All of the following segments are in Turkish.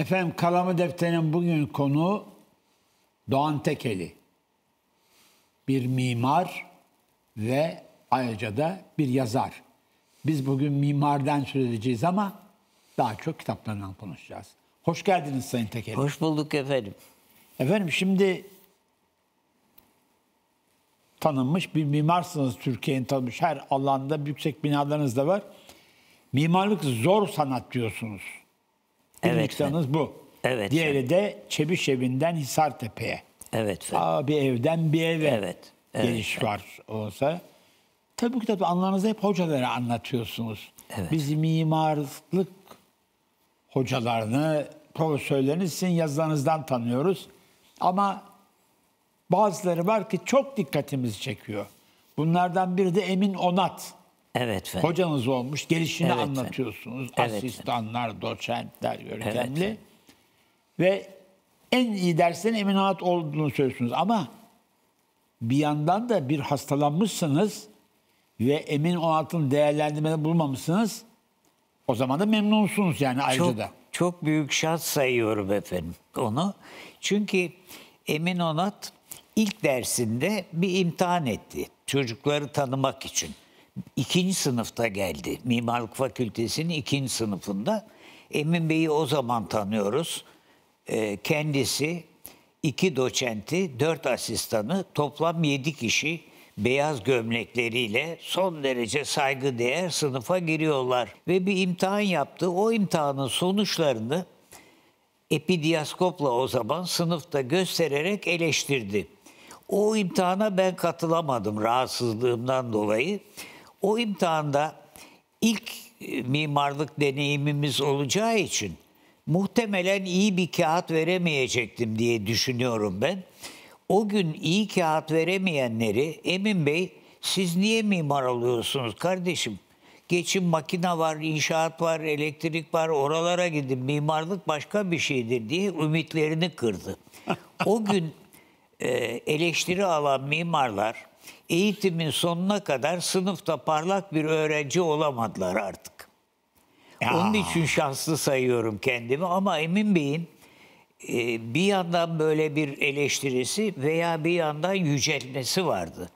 Efendim Kalamı Defter'in bugün konu Doğan Tekeli. Bir mimar ve ayrıca da bir yazar. Biz bugün mimardan söz edeceğiz ama daha çok kitaplarından konuşacağız. Hoş geldiniz Sayın Tekeli. Hoş bulduk efendim. Efendim şimdi tanınmış bir mimarsınız Türkiye'nin tanınmış her alanda yüksek binalarınız da var. Mimarlık zor sanat diyorsunuz. İlk evet. noktanız bu. Evet. Diğeri sen. de Çebişev'inden Hisartepe'ye. Evet. Sen. Aa, bir evden bir eve evet. evet geliş evet. var olsa. Tabii ki tabii anılarınızı hep hocalara anlatıyorsunuz. Evet. Biz mimarlık hocalarını, profesörlerini sizin yazılarınızdan tanıyoruz. Ama bazıları var ki çok dikkatimizi çekiyor. Bunlardan biri de Emin Onat. Evet efendim. Hocanız olmuş, gelişini evet, anlatıyorsunuz. Efendim. Asistanlar, evet, doçentler görkemli. Evet, Ve en iyi dersten emin olduğunu söylüyorsunuz. Ama bir yandan da bir hastalanmışsınız ve Emin Oğat'ın değerlendirmede bulmamışsınız. O zaman da memnunsunuz yani ayrıca çok, da. Çok büyük şans sayıyorum efendim onu. Çünkü Emin Onat ilk dersinde bir imtihan etti çocukları tanımak için ikinci sınıfta geldi. Mimarlık Fakültesi'nin ikinci sınıfında. Emin Bey'i o zaman tanıyoruz. Ee, kendisi iki doçenti, dört asistanı, toplam yedi kişi beyaz gömlekleriyle son derece saygı değer sınıfa giriyorlar. Ve bir imtihan yaptı. O imtihanın sonuçlarını epidiyaskopla o zaman sınıfta göstererek eleştirdi. O imtihana ben katılamadım rahatsızlığımdan dolayı. O imtihanda ilk e, mimarlık deneyimimiz olacağı için muhtemelen iyi bir kağıt veremeyecektim diye düşünüyorum ben. O gün iyi kağıt veremeyenleri Emin Bey siz niye mimar oluyorsunuz kardeşim? Geçim makina var, inşaat var, elektrik var, oralara gidin. Mimarlık başka bir şeydir diye ümitlerini kırdı. o gün e, eleştiri alan mimarlar eğitimin sonuna kadar sınıfta parlak bir öğrenci olamadılar artık. Ya. Onun için şanslı sayıyorum kendimi ama Emin Bey'in e, bir yandan böyle bir eleştirisi veya bir yandan yüceltmesi vardı.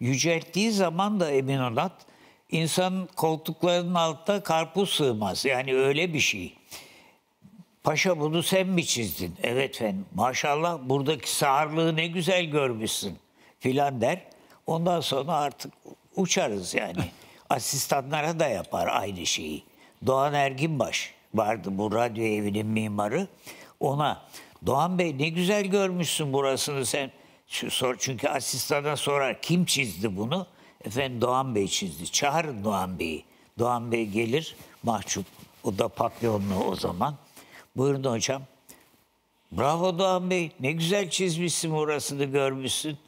Yücelttiği zaman da Emin Onat insan koltuklarının altında karpuz sığmaz. Yani öyle bir şey. Paşa bunu sen mi çizdin? Evet efendim. Maşallah buradaki sağırlığı ne güzel görmüşsün filan der. Ondan sonra artık uçarız yani. Asistanlara da yapar aynı şeyi. Doğan Erginbaş vardı bu radyo evinin mimarı. Ona Doğan Bey ne güzel görmüşsün burasını sen. sor çünkü asistana sorar kim çizdi bunu? Efendim Doğan Bey çizdi. Çağırın Doğan Bey'i. Doğan Bey gelir mahcup. O da papyonlu o zaman. Buyurun hocam. Bravo Doğan Bey. Ne güzel çizmişsin orasını görmüşsün.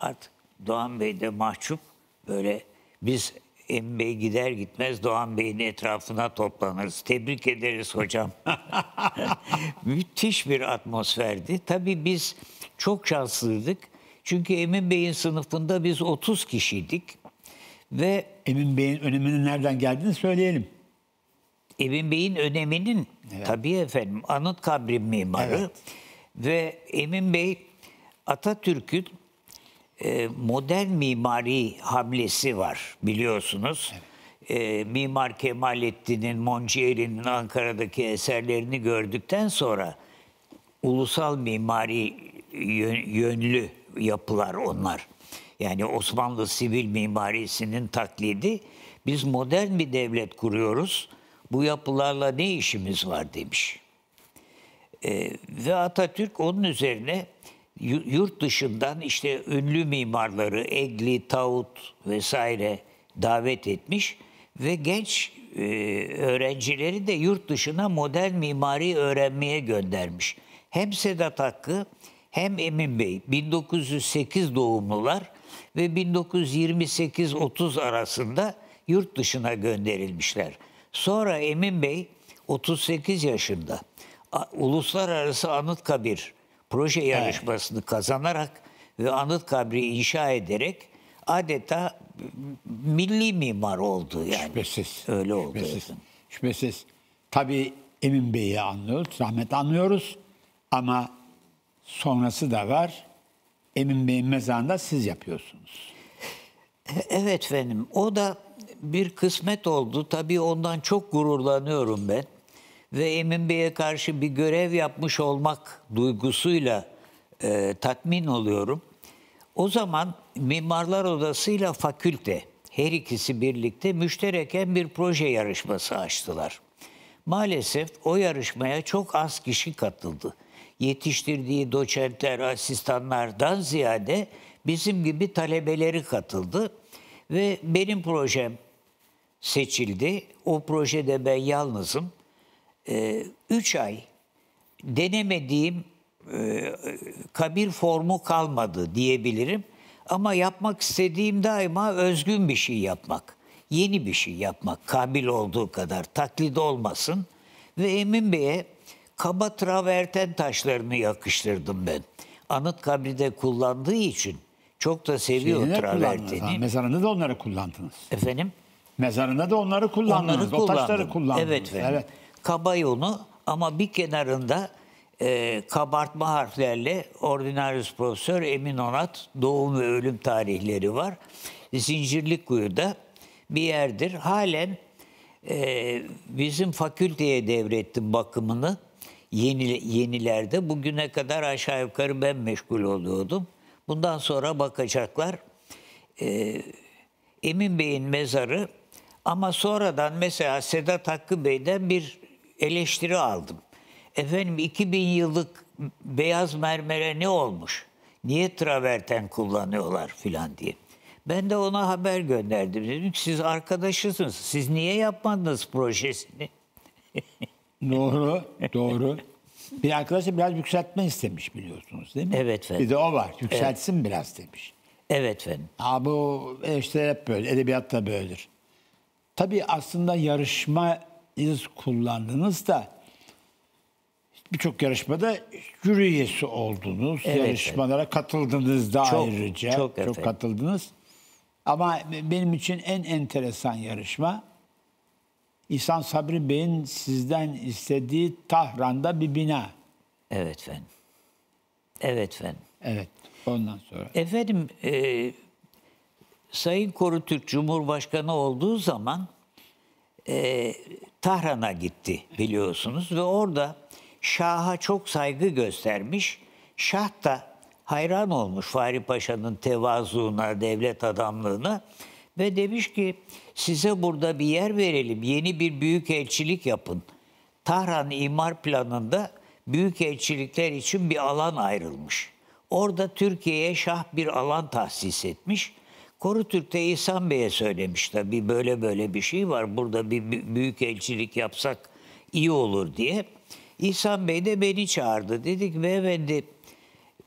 Artık Doğan Bey de mahcup. Böyle biz Emin Bey gider gitmez Doğan Bey'in etrafına toplanırız. Tebrik ederiz hocam. Müthiş bir atmosferdi. Tabii biz çok şanslıydık. Çünkü Emin Bey'in sınıfında biz 30 kişiydik. Ve Emin Bey'in öneminin nereden geldiğini söyleyelim. Emin Bey'in öneminin evet. tabii efendim Anıtkabir mimarı evet. ve Emin Bey Atatürk'ün ee, modern mimari hamlesi var biliyorsunuz. Evet. E, Mimar Kemalettin'in, Moncieri'nin Ankara'daki eserlerini gördükten sonra ulusal mimari yönlü yapılar onlar. Yani Osmanlı sivil mimarisinin taklidi. Biz modern bir devlet kuruyoruz. Bu yapılarla ne işimiz var demiş. Ee, ve Atatürk onun üzerine yurt dışından işte ünlü mimarları Egli, Taut vesaire davet etmiş ve genç e, öğrencileri de yurt dışına modern mimari öğrenmeye göndermiş. Hem Sedat Hakkı hem Emin Bey 1908 doğumlular ve 1928-30 arasında yurt dışına gönderilmişler. Sonra Emin Bey 38 yaşında Uluslararası Anıtkabir proje yarışmasını evet. kazanarak ve anıt kabri inşa ederek adeta milli mimar oldu yani. Şüphesiz. Öyle oldu. Şüphesiz. Efendim. Şüphesiz. Tabii Emin Bey'i anlıyoruz, rahmet anlıyoruz ama sonrası da var. Emin Bey'in mezarında siz yapıyorsunuz. Evet efendim. O da bir kısmet oldu. Tabii ondan çok gururlanıyorum ben ve Emin Bey'e karşı bir görev yapmış olmak duygusuyla e, tatmin oluyorum. O zaman Mimarlar odasıyla fakülte her ikisi birlikte müştereken bir proje yarışması açtılar. Maalesef o yarışmaya çok az kişi katıldı. Yetiştirdiği doçentler, asistanlardan ziyade bizim gibi talebeleri katıldı ve benim projem seçildi. O projede ben yalnızım. 3 e, ay denemediğim e, kabir formu kalmadı diyebilirim. Ama yapmak istediğim daima özgün bir şey yapmak. Yeni bir şey yapmak kabil olduğu kadar taklit olmasın. Ve Emin Bey'e kaba traverten taşlarını yakıştırdım ben. Anıt kabride kullandığı için çok da seviyor Şeyine traverteni. Ha, mezarında da onları kullandınız. Efendim? Mezarında da onları kullandınız. Onları o taşları kullandınız. Evet efendim. Evet kaba yolu ama bir kenarında e, kabartma harflerle Ordinarius Profesör Emin Onat doğum ve ölüm tarihleri var. Zincirli Kuyu'da bir yerdir. Halen e, bizim fakülteye devrettim bakımını yeni, yenilerde. Bugüne kadar aşağı yukarı ben meşgul oluyordum. Bundan sonra bakacaklar. E, Emin Bey'in mezarı ama sonradan mesela Sedat Hakkı Bey'den bir eleştiri aldım. Efendim 2000 yıllık beyaz mermere ne olmuş? Niye traverten kullanıyorlar filan diye. Ben de ona haber gönderdim. Dedim ki siz arkadaşısınız. Siz niye yapmadınız projesini? doğru, doğru. Bir arkadaşı biraz yükseltme istemiş biliyorsunuz değil mi? Evet efendim. Bir de o var. Yükseltsin evet. biraz demiş. Evet efendim. Aa, bu işte hep böyle. Edebiyat da böyledir. Tabii aslında yarışma iz kullandınız da birçok yarışmada jüri üyesi oldunuz. Evet, Yarışmalara evet. katıldınız da çok, ayrıca. Çok, çok katıldınız. Ama benim için en enteresan yarışma İhsan Sabri Bey'in sizden istediği Tahran'da bir bina. Evet efendim. Evet efendim. Evet. Ondan sonra. Efendim e, Sayın Korutürk Cumhurbaşkanı olduğu zaman e, Tahran'a gitti biliyorsunuz ve orada Şah'a çok saygı göstermiş. Şah da hayran olmuş Fahri Paşa'nın tevazuuna, devlet adamlığına ve demiş ki size burada bir yer verelim, yeni bir büyük elçilik yapın. Tahran imar planında büyük elçilikler için bir alan ayrılmış. Orada Türkiye'ye şah bir alan tahsis etmiş Korutürk'te İhsan Bey'e söylemiş tabii böyle böyle bir şey var. Burada bir büyük elçilik yapsak iyi olur diye. İhsan Bey de beni çağırdı. Dedik ve beyefendi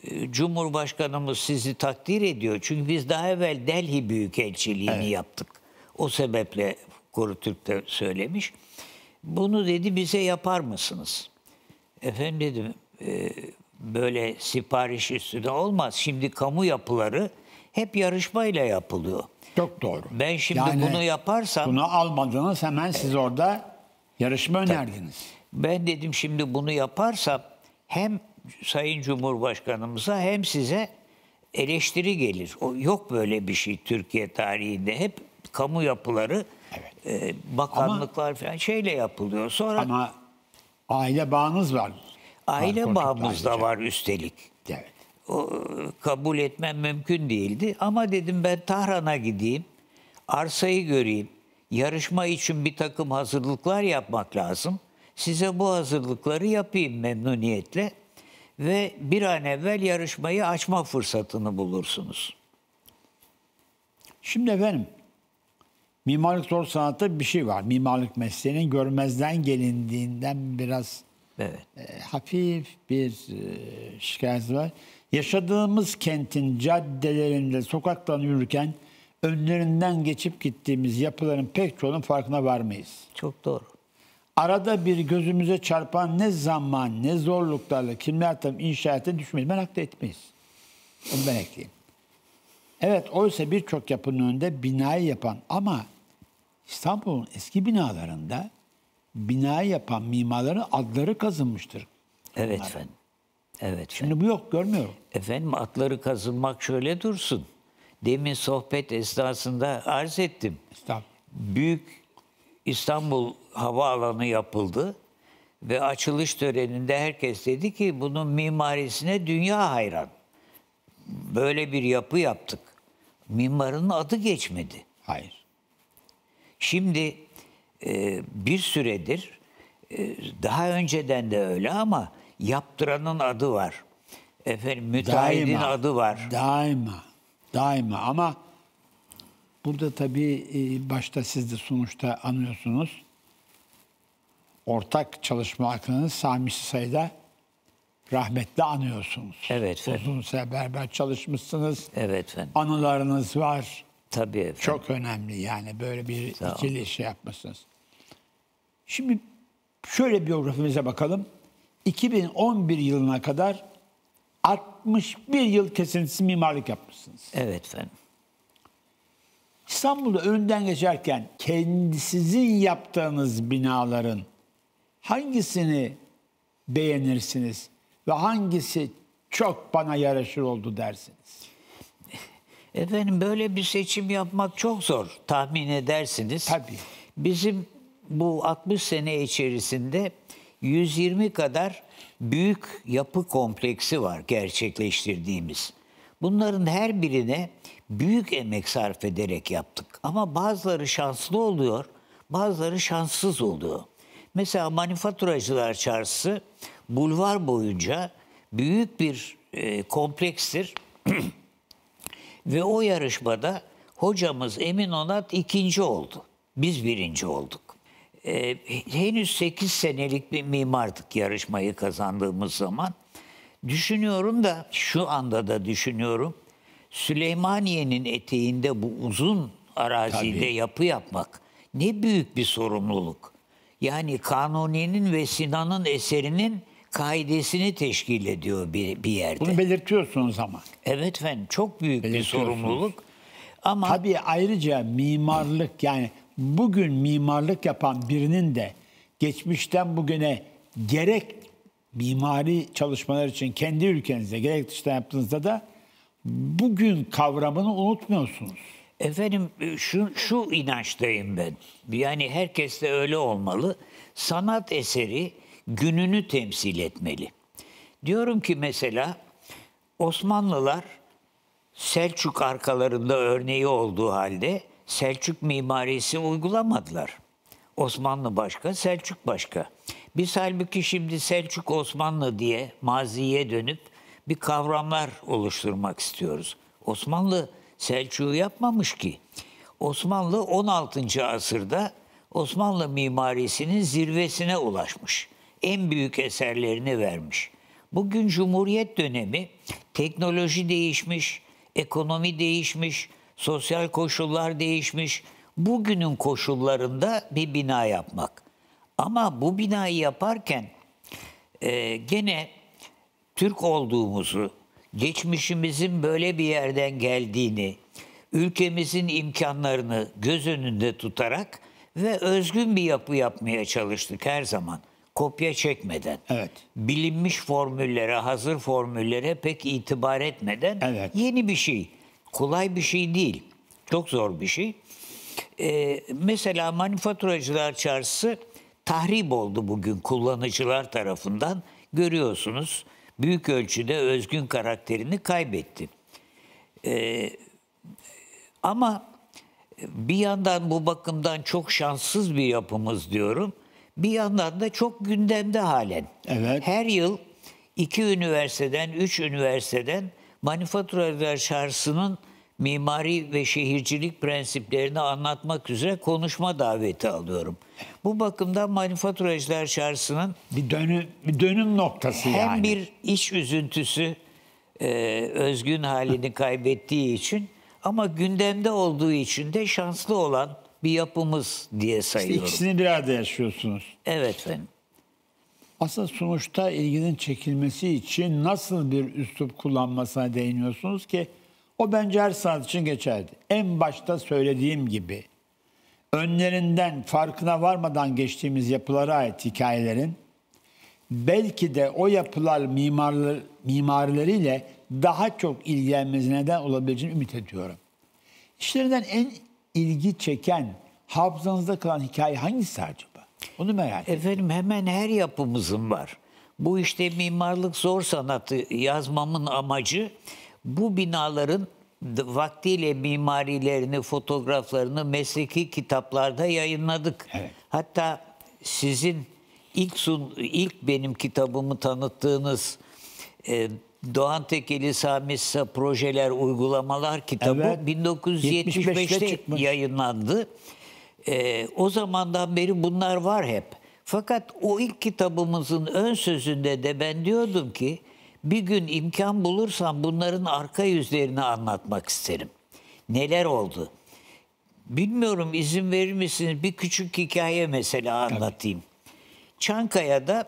e, Cumhurbaşkanımız sizi takdir ediyor. Çünkü biz daha evvel Delhi Büyükelçiliğini evet. yaptık. O sebeple Korutürk'te söylemiş. Bunu dedi bize yapar mısınız? Efendim dedim e, böyle sipariş üstüne olmaz. Şimdi kamu yapıları hep yarışmayla yapılıyor. Çok doğru. Ben şimdi yani, bunu yaparsam... Bunu almadınız hemen siz orada yarışma önerdiniz. Ben dedim şimdi bunu yaparsam hem Sayın Cumhurbaşkanımıza hem size eleştiri gelir. O, yok böyle bir şey Türkiye tarihinde. Hep kamu yapıları, evet. e, bakanlıklar ama, falan şeyle yapılıyor. Sonra Ama aile bağınız var. Aile var, bağımız da var üstelik. Evet kabul etmem mümkün değildi. Ama dedim ben Tahran'a gideyim, arsayı göreyim. Yarışma için bir takım hazırlıklar yapmak lazım. Size bu hazırlıkları yapayım memnuniyetle ve bir an evvel yarışmayı açma fırsatını bulursunuz. Şimdi efendim, mimarlık zor sanatta bir şey var. Mimarlık mesleğinin görmezden gelindiğinden biraz evet. e, hafif bir e, şikayet var. Yaşadığımız kentin caddelerinde, sokaklarında yürürken önlerinden geçip gittiğimiz yapıların pek çoğunun farkına varmayız. Çok doğru. Arada bir gözümüze çarpan ne zaman, ne zorluklarla kimler tabii inşaata düşmeyiz. Merak da etmeyiz. Onu ben ekleyeyim. Evet oysa birçok yapının önünde binayı yapan ama İstanbul'un eski binalarında binayı yapan mimarların adları kazınmıştır. Evet efendim. Evet. Şimdi bu yok görmüyorum. Efendim atları kazınmak şöyle dursun. Demin sohbet esnasında arz ettim. İstanbul. Büyük İstanbul Havaalanı yapıldı ve açılış töreninde herkes dedi ki bunun mimarisine dünya hayran. Böyle bir yapı yaptık. Mimarın adı geçmedi. Hayır. Şimdi e, bir süredir e, daha önceden de öyle ama yaptıranın adı var. Efendim müteahhidin daima, adı var. Daima. Daima ama burada tabii e, başta siz de sonuçta anlıyorsunuz. Ortak çalışma hakkını Sami sayıda rahmetli anıyorsunuz. Evet efendim. Uzun süre beraber çalışmışsınız. Evet efendim. Anılarınız var. Tabii efendim. Çok önemli yani böyle bir tamam. ikili şey yapmışsınız. Şimdi şöyle biyografimize bakalım. 2011 yılına kadar 61 yıl kesintisiz mimarlık yapmışsınız. Evet efendim. İstanbul'da önden geçerken kendi yaptığınız binaların hangisini beğenirsiniz ve hangisi çok bana yaraşır oldu dersiniz? Efendim böyle bir seçim yapmak çok zor tahmin edersiniz. Tabii. Bizim bu 60 sene içerisinde 120 kadar büyük yapı kompleksi var gerçekleştirdiğimiz. Bunların her birine büyük emek sarf ederek yaptık. Ama bazıları şanslı oluyor, bazıları şanssız oluyor. Mesela Manifaturacılar Çarşısı bulvar boyunca büyük bir e, komplekstir. Ve o yarışmada hocamız Emin Onat ikinci oldu. Biz birinci olduk e, henüz 8 senelik bir mimardık yarışmayı kazandığımız zaman. Düşünüyorum da şu anda da düşünüyorum. Süleymaniye'nin eteğinde bu uzun arazide Tabii. yapı yapmak ne büyük bir sorumluluk. Yani Kanuni'nin ve Sinan'ın eserinin kaidesini teşkil ediyor bir, bir yerde. Bunu belirtiyorsunuz ama. Evet efendim çok büyük bir sorumluluk. Ama Tabii ayrıca mimarlık yani bugün mimarlık yapan birinin de geçmişten bugüne gerek mimari çalışmalar için kendi ülkenizde gerek dışta yaptığınızda da bugün kavramını unutmuyorsunuz. Efendim e, şu, şu inançtayım ben. Yani herkes de öyle olmalı. Sanat eseri gününü temsil etmeli. Diyorum ki mesela Osmanlılar Selçuk arkalarında örneği olduğu halde Selçuk mimarisi uygulamadılar. Osmanlı başka, Selçuk başka. Biz halbuki şimdi Selçuk Osmanlı diye maziye dönüp bir kavramlar oluşturmak istiyoruz. Osmanlı Selçuk'u yapmamış ki. Osmanlı 16. asırda Osmanlı mimarisinin zirvesine ulaşmış. En büyük eserlerini vermiş. Bugün Cumhuriyet dönemi teknoloji değişmiş, ekonomi değişmiş, sosyal koşullar değişmiş. Bugünün koşullarında bir bina yapmak. Ama bu binayı yaparken e, gene Türk olduğumuzu, geçmişimizin böyle bir yerden geldiğini, ülkemizin imkanlarını göz önünde tutarak ve özgün bir yapı yapmaya çalıştık her zaman. Kopya çekmeden, evet. bilinmiş formüllere, hazır formüllere pek itibar etmeden evet. yeni bir şey kolay bir şey değil. Çok zor bir şey. Ee, mesela Manifaturacılar Çarşısı tahrip oldu bugün kullanıcılar tarafından. Görüyorsunuz büyük ölçüde özgün karakterini kaybetti. Ee, ama bir yandan bu bakımdan çok şanssız bir yapımız diyorum. Bir yandan da çok gündemde halen. Evet. Her yıl iki üniversiteden, üç üniversiteden Manifatura Çarşısı'nın mimari ve şehircilik prensiplerini anlatmak üzere konuşma daveti alıyorum. Bu bakımdan Manifaturacılar Çarşısı'nın bir dönüm, bir dönüm noktası hem yani. Hem bir iş üzüntüsü e, özgün halini kaybettiği için ama gündemde olduğu için de şanslı olan bir yapımız diye sayıyorum. İşte ikisini bir arada yaşıyorsunuz. Evet efendim. Aslında sonuçta ilginin çekilmesi için nasıl bir üslup kullanmasına değiniyorsunuz ki o bence her sanat için geçerli. En başta söylediğim gibi önlerinden farkına varmadan geçtiğimiz yapılara ait hikayelerin belki de o yapılar mimarlar, mimarileriyle daha çok ilgilenmesi neden olabileceğini ümit ediyorum. İşlerinden en ilgi çeken, hafızanızda kalan hikaye hangisi acaba? Onu merak ettim. Efendim hemen her yapımızın var. Bu işte mimarlık zor sanatı yazmamın amacı bu binaların vaktiyle mimarilerini, fotoğraflarını mesleki kitaplarda yayınladık. Evet. Hatta sizin ilk sun, ilk benim kitabımı tanıttığınız e, Doğan Tekeli Sami Sa Projeler Uygulamalar kitabı evet. 1975'te yayınlandı. E, o zamandan beri bunlar var hep. Fakat o ilk kitabımızın ön sözünde de ben diyordum ki bir gün imkan bulursam bunların arka yüzlerini anlatmak isterim. Neler oldu? Bilmiyorum izin verir misiniz? Bir küçük hikaye mesela anlatayım. Tabii. Çankaya'da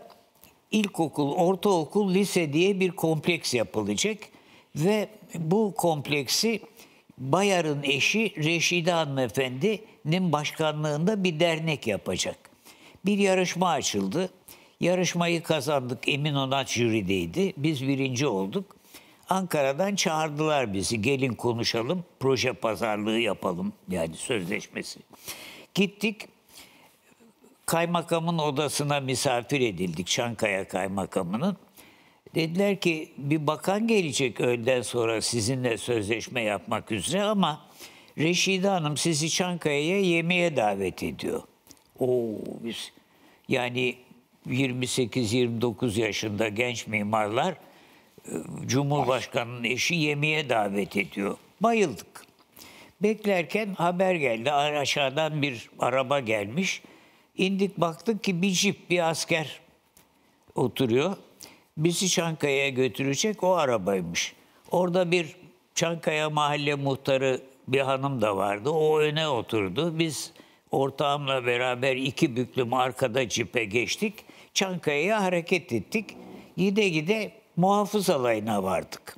ilkokul, ortaokul, lise diye bir kompleks yapılacak. Ve bu kompleksi Bayar'ın eşi Reşide Hanımefendi Nin başkanlığında bir dernek yapacak. Bir yarışma açıldı. Yarışmayı kazandık. Emin Onat jürideydi. Biz birinci olduk. Ankara'dan çağırdılar bizi. Gelin konuşalım, proje pazarlığı yapalım. Yani sözleşmesi. Gittik. Kaymakamın odasına misafir edildik. Çankaya Kaymakamının. Dediler ki bir bakan gelecek öğleden sonra sizinle sözleşme yapmak üzere ama Reşide Hanım sizi Çankaya'ya yemeğe davet ediyor. O biz yani 28-29 yaşında genç mimarlar e, Cumhurbaşkanı'nın eşi yemeğe davet ediyor. Bayıldık. Beklerken haber geldi. Aşağıdan bir araba gelmiş. İndik baktık ki bir cip bir asker oturuyor. Bizi Çankaya'ya götürecek o arabaymış. Orada bir Çankaya mahalle muhtarı bir hanım da vardı. O öne oturdu. Biz ortağımla beraber iki büklüm arkada cipe geçtik. Çankaya'ya hareket ettik. Gide gide muhafız alayına vardık.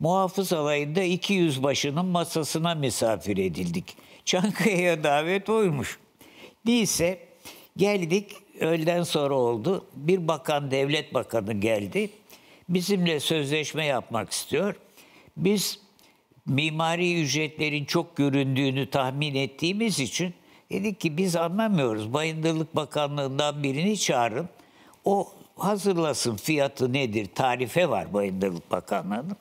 Muhafız alayında iki yüzbaşının masasına misafir edildik. Çankaya'ya davet oymuş. Değilse geldik, öğleden sonra oldu. Bir bakan, devlet bakanı geldi. Bizimle sözleşme yapmak istiyor. Biz mimari ücretlerin çok göründüğünü tahmin ettiğimiz için dedik ki biz anlamıyoruz. Bayındırlık Bakanlığı'ndan birini çağırın. O hazırlasın fiyatı nedir? Tarife var Bayındırlık Bakanlığı'nın.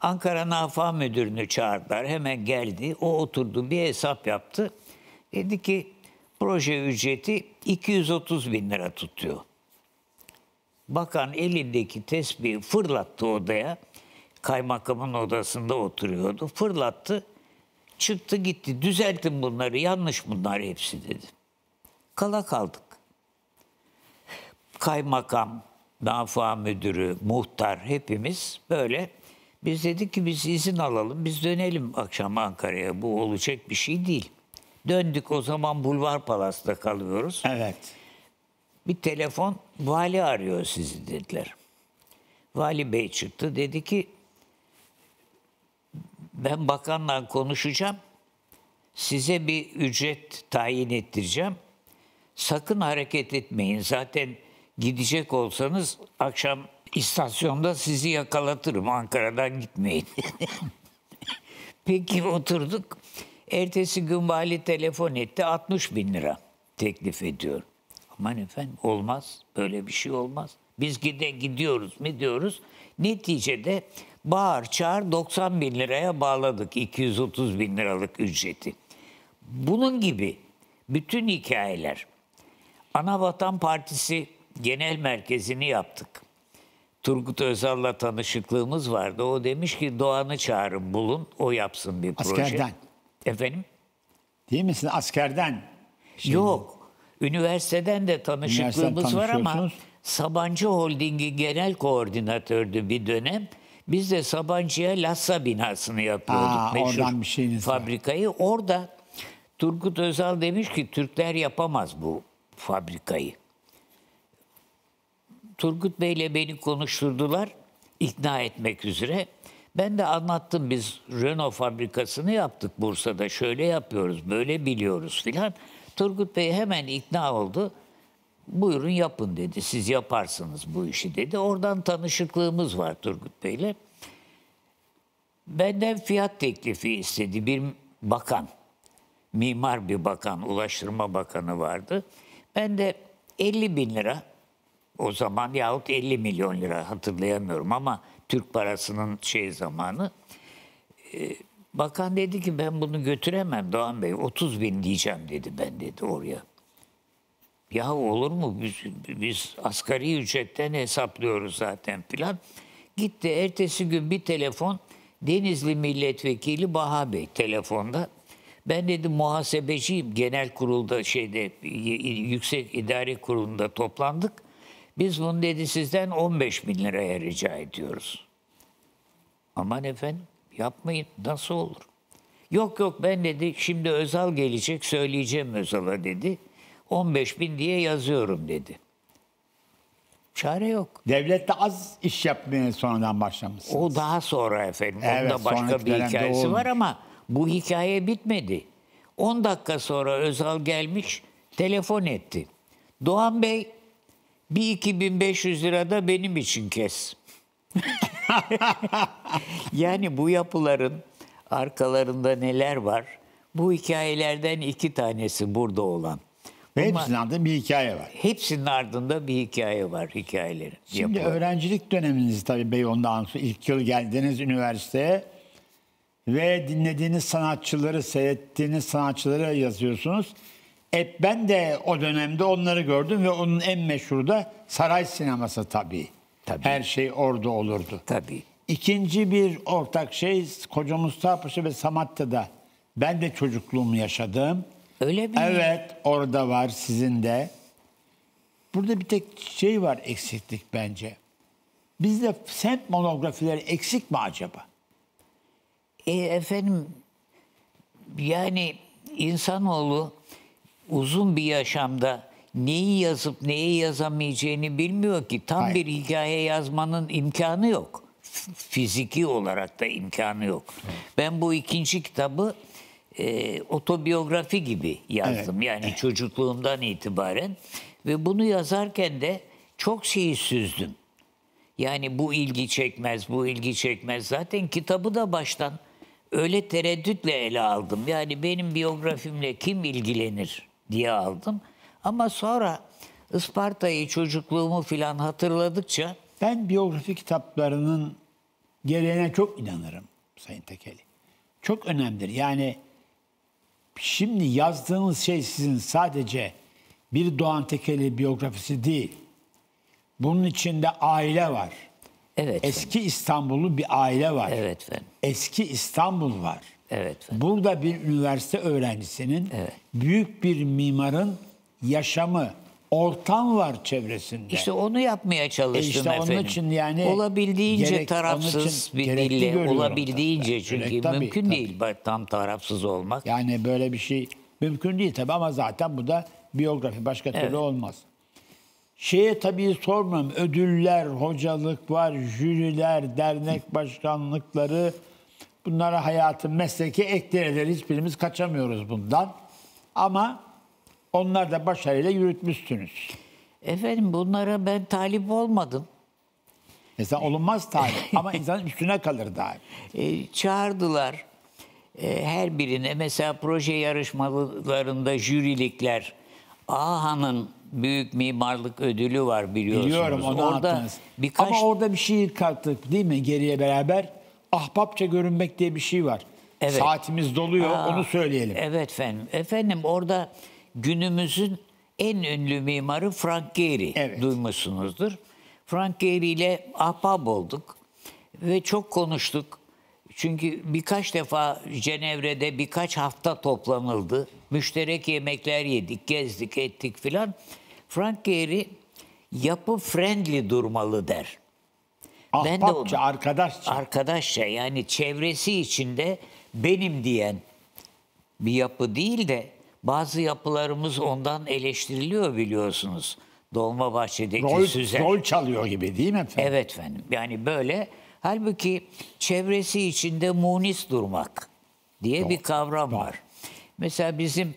Ankara Nafa Müdürünü çağırdılar. Hemen geldi. O oturdu bir hesap yaptı. Dedi ki proje ücreti 230 bin lira tutuyor. Bakan elindeki tesbihi fırlattı odaya kaymakamın odasında oturuyordu. Fırlattı. Çıktı gitti. Düzeltin bunları. Yanlış bunlar hepsi dedi. Kala kaldık. Kaymakam, nafa müdürü, muhtar hepimiz böyle biz dedik ki biz izin alalım, biz dönelim akşam Ankara'ya. Bu olacak bir şey değil. Döndük o zaman Bulvar Palas'ta kalıyoruz. Evet. Bir telefon, vali arıyor sizi dediler. Vali Bey çıktı dedi ki ben bakanla konuşacağım. Size bir ücret tayin ettireceğim. Sakın hareket etmeyin. Zaten gidecek olsanız akşam istasyonda sizi yakalatırım. Ankara'dan gitmeyin. Peki oturduk. Ertesi gün vali telefon etti. 60 bin lira teklif ediyor. Aman efendim olmaz. Böyle bir şey olmaz. Biz gide gidiyoruz mi diyoruz. Neticede Bağır çağır 90 bin liraya bağladık 230 bin liralık ücreti. Bunun gibi bütün hikayeler. Ana Vatan Partisi genel merkezini yaptık. Turgut Özal'la tanışıklığımız vardı. O demiş ki Doğan'ı çağırın bulun o yapsın bir proje. Askerden. Efendim? Değil misin askerden? Şimdi. Şey- Yok. Üniversiteden de tanışıklığımız var ama Sabancı Holding'in genel koordinatördü bir dönem. Biz de Sabancı'ya Lassa binasını yapıyorduk. Aa, meşhur oradan bir şeyiniz fabrikayı. Var. Orada Turgut Özal demiş ki Türkler yapamaz bu fabrikayı. Turgut Bey'le beni konuşturdular ikna etmek üzere. Ben de anlattım biz Renault fabrikasını yaptık Bursa'da. Şöyle yapıyoruz, böyle biliyoruz filan. Turgut Bey hemen ikna oldu buyurun yapın dedi. Siz yaparsınız bu işi dedi. Oradan tanışıklığımız var Turgut Bey'le. Benden fiyat teklifi istedi bir bakan. Mimar bir bakan, Ulaştırma Bakanı vardı. Ben de 50 bin lira o zaman yahut 50 milyon lira hatırlayamıyorum ama Türk parasının şey zamanı. Ee, bakan dedi ki ben bunu götüremem Doğan Bey 30 bin diyeceğim dedi ben dedi oraya. Ya olur mu biz, biz asgari ücretten hesaplıyoruz zaten filan. Gitti ertesi gün bir telefon Denizli Milletvekili Baha Bey telefonda. Ben dedim muhasebeciyim genel kurulda şeyde yüksek idare kurulunda toplandık. Biz bunu dedi sizden 15 bin liraya rica ediyoruz. Aman efendim yapmayın nasıl olur? Yok yok ben dedi şimdi Özal gelecek söyleyeceğim Özal'a dedi. 15 bin diye yazıyorum dedi. Çare yok. Devlette az iş yapmaya sonradan başlamış. O daha sonra efendim. Evet, Onda başka bir hikayesi var ama bu hikaye bitmedi. 10 dakika sonra Özal gelmiş telefon etti. Doğan Bey bir 2500 lira da benim için kes. yani bu yapıların arkalarında neler var? Bu hikayelerden iki tanesi burada olan. Ve hepsinin ardında bir hikaye var. Hepsinin ardında bir hikaye var hikayelerin. Şimdi yapıyor. öğrencilik döneminiz tabii Beyoğlu'ndan sonra ilk yıl geldiniz üniversiteye ve dinlediğiniz sanatçıları, seyrettiğiniz sanatçıları yazıyorsunuz. Hep ben de o dönemde onları gördüm ve onun en meşhuru da saray sineması tabii. tabii. Her şey orada olurdu. Tabii. İkinci bir ortak şey Koca Mustafa Paşa ve Samatta'da ben de çocukluğumu yaşadım. Öyle mi? Evet orada var sizin de. Burada bir tek şey var eksiklik bence. Bizde semt monografileri eksik mi acaba? E efendim yani insanoğlu uzun bir yaşamda neyi yazıp neyi yazamayacağını bilmiyor ki. Tam Hayır. bir hikaye yazmanın imkanı yok. Fiziki olarak da imkanı yok. Evet. Ben bu ikinci kitabı e, otobiyografi gibi yazdım. Evet. Yani evet. çocukluğumdan itibaren. Ve bunu yazarken de çok şeyi süzdüm. Yani bu ilgi çekmez, bu ilgi çekmez. Zaten kitabı da baştan öyle tereddütle ele aldım. Yani benim biyografimle kim ilgilenir diye aldım. Ama sonra Isparta'yı, çocukluğumu filan hatırladıkça... Ben biyografi kitaplarının gelene çok inanırım Sayın Tekeli. Çok önemlidir. Yani Şimdi yazdığınız şey sizin sadece bir Doğan Tekeli biyografisi değil. Bunun içinde aile var. Evet. Eski İstanbullu bir aile var. Evet efendim. Eski İstanbul var. Evet efendim. Burada bir üniversite öğrencisinin evet. büyük bir mimarın yaşamı, ortam var çevresinde. İşte onu yapmaya e çalıştım e işte efendim. onun için yani olabildiğince gerek, tarafsız bir dille olabildiğince tabii. çünkü gerek, tabii, mümkün tabii. değil tam tarafsız olmak. Yani böyle bir şey mümkün değil tabii ama zaten bu da biyografi başka evet. türlü olmaz. Şeye tabii sormam. Ödüller, hocalık var, jüriler, dernek başkanlıkları. Bunlara hayatın mesleki ekler eder. Hiçbirimiz kaçamıyoruz bundan. Ama onlar da başarıyla yürütmüşsünüz. Efendim bunlara ben talip olmadım. İnsan e olunmaz talip ama insanın üstüne kalır daha. E, çağırdılar e, her birine mesela proje yarışmalarında jürilikler. Aha'nın büyük mimarlık ödülü var biliyorsunuz. Biliyorum onu orada Birkaç... Ama orada bir şey kattık değil mi geriye beraber? Ahbapça görünmek diye bir şey var. Evet. Saatimiz doluyor Aa, onu söyleyelim. Evet efendim. Efendim orada günümüzün en ünlü mimarı Frank Gehry evet. duymuşsunuzdur. Frank Gehry ile ahbap olduk ve çok konuştuk. Çünkü birkaç defa Cenevre'de birkaç hafta toplanıldı. Müşterek yemekler yedik, gezdik, ettik filan. Frank Gehry yapı friendly durmalı der. Ahbapça, ben de onu, arkadaşça. Arkadaşça yani çevresi içinde benim diyen bir yapı değil de bazı yapılarımız ondan eleştiriliyor biliyorsunuz. Dolmabahçe'deki rol, Süzen. Rol çalıyor gibi değil mi efendim? Evet efendim. Yani böyle halbuki çevresi içinde munis durmak diye Doğru. bir kavram Doğru. var. Mesela bizim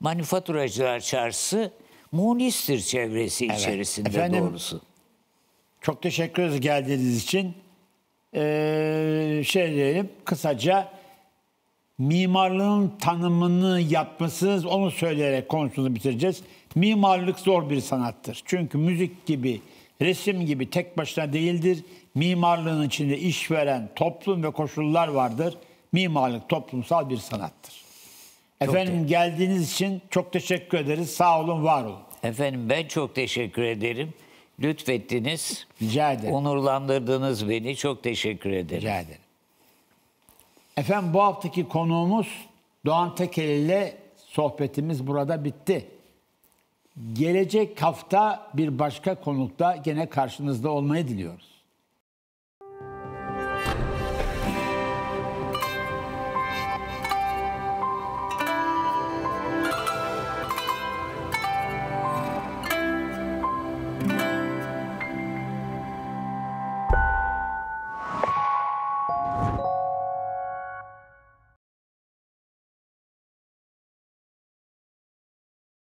Manifaturacılar Çarşısı munistir çevresi evet. içerisinde efendim, doğrusu. Çok teşekkür ederiz geldiğiniz için. Ee, şey diyelim kısaca mimarlığın tanımını yapmışsınız. Onu söyleyerek konusunu bitireceğiz. Mimarlık zor bir sanattır. Çünkü müzik gibi, resim gibi tek başına değildir. Mimarlığın içinde iş veren toplum ve koşullar vardır. Mimarlık toplumsal bir sanattır. Çok Efendim de. geldiğiniz için çok teşekkür ederiz. Sağ olun, var olun. Efendim ben çok teşekkür ederim. Lütfettiniz. Rica ederim. Onurlandırdınız beni. Çok teşekkür ederim. Rica ederim. Efendim bu haftaki konuğumuz Doğan Tekel ile sohbetimiz burada bitti. Gelecek hafta bir başka konukta gene karşınızda olmayı diliyoruz.